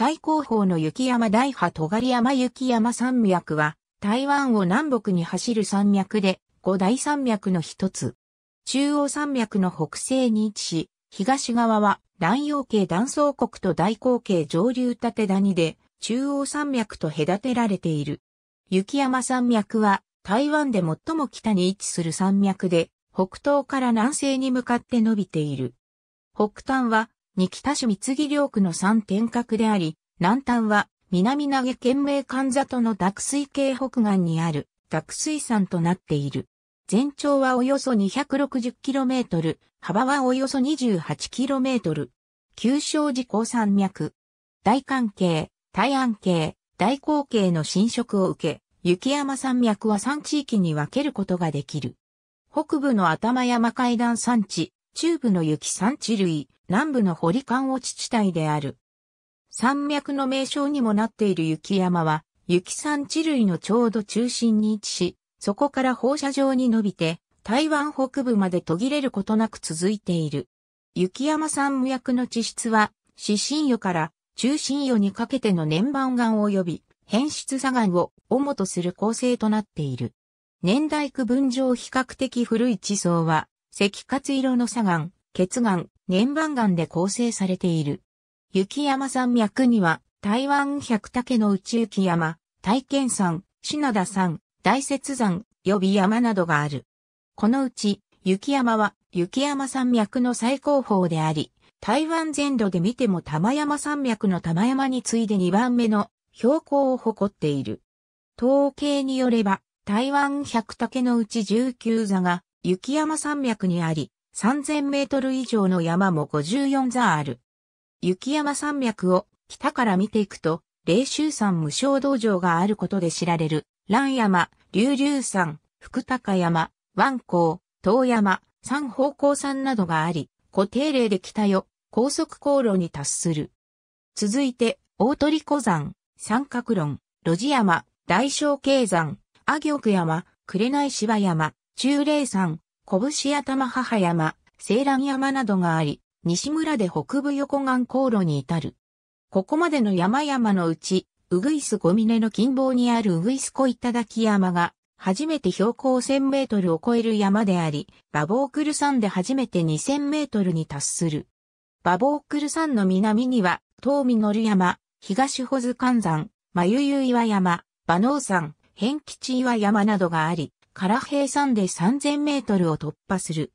最高峰の雪山大波尖山雪山山脈は、台湾を南北に走る山脈で、五大山脈の一つ。中央山脈の北西に位置し、東側は南洋系断層国と大口径上流縦谷で、中央山脈と隔てられている。雪山山脈は、台湾で最も北に位置する山脈で、北東から南西に向かって伸びている。北端はに北市三木領区の三天閣であり、南端は南投げ県名神里の濁水系北岸にある濁水山となっている。全長はおよそ 260km、幅はおよそ 28km。旧正寺高山脈。大関係、大安系、大光径の侵食を受け、雪山山脈は3地域に分けることができる。北部の頭山階段山地、中部の雪山地類、南部の堀間落ち地帯である。山脈の名称にもなっている雪山は、雪山地類のちょうど中心に位置し、そこから放射状に伸びて、台湾北部まで途切れることなく続いている。雪山山脈の地質は、四神湯から中心湯にかけての年番岩及び変質砂岩を主とする構成となっている。年代区分上比較的古い地層は、赤活色の砂岩、血岩、粘板岩で構成されている。雪山山脈には、台湾百竹の内雪山、大剣山、品田山、大雪山、予備山などがある。このうち、雪山は、雪山山脈の最高峰であり、台湾全土で見ても玉山山脈の玉山に次いで2番目の標高を誇っている。統計によれば、台湾百竹のうち19座が雪山山脈にあり、3000メートル以上の山も54座ある。雪山山脈を北から見ていくと、霊州山無償道場があることで知られる、蘭山、龍龍山、福高山、湾港、東山、三方向山などがあり、固定例で北よ、高速航路に達する。続いて、大鳥湖山、三角論、路地山、大小渓山、阿玉山、紅芝山、中霊山、拳頭母山、青蘭山などがあり、西村で北部横岸航路に至る。ここまでの山々のうち、ウグイスゴミネの近傍にあるウグイス小頂山が、初めて標高1000メートルを超える山であり、バボークル山で初めて2000メートルに達する。バボークル山の南には、東見のる山、東保津観山、眉ゆ岩山、馬能山、辺吉岩山などがあり、唐ら平山で3000メートルを突破する。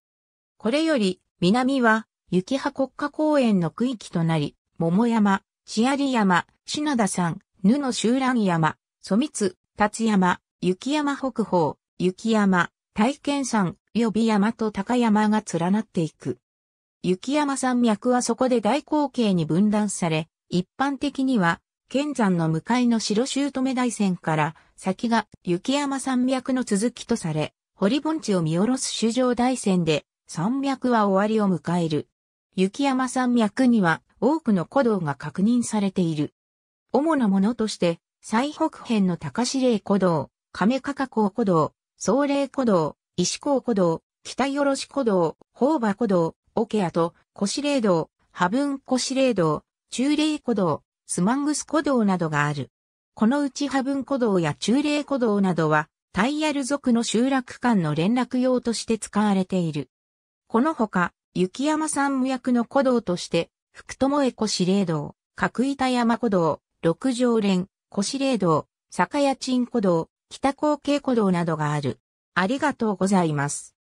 これより、南は、雪葉国家公園の区域となり、桃山、千有山、品田山、布の集乱山、蘇密、立山、雪山北方、雪山、大験山、予備山と高山が連なっていく。雪山山脈はそこで大口径に分断され、一般的には剣山の向かいの白姑大山から先が雪山山脈の続きとされ、堀盆地を見下ろす主上大山で山脈は終わりを迎える。雪山山脈には多くの古道が確認されている。主なものとして、最北辺の高司令古道、亀加加港古道、総霊古道、石港古道、北よろし古道、宝馬古道、桶屋と、古司令道、波文古司令道、中霊古道、スマングス古道などがある。このうち波ン古道や中霊古道などは、タイヤル族の集落間の連絡用として使われている。このほか、雪山山無役の古道として、福友江古司令道、角板山古道、六条連、古司令道、酒屋鎮古道、北高景古道などがある。ありがとうございます。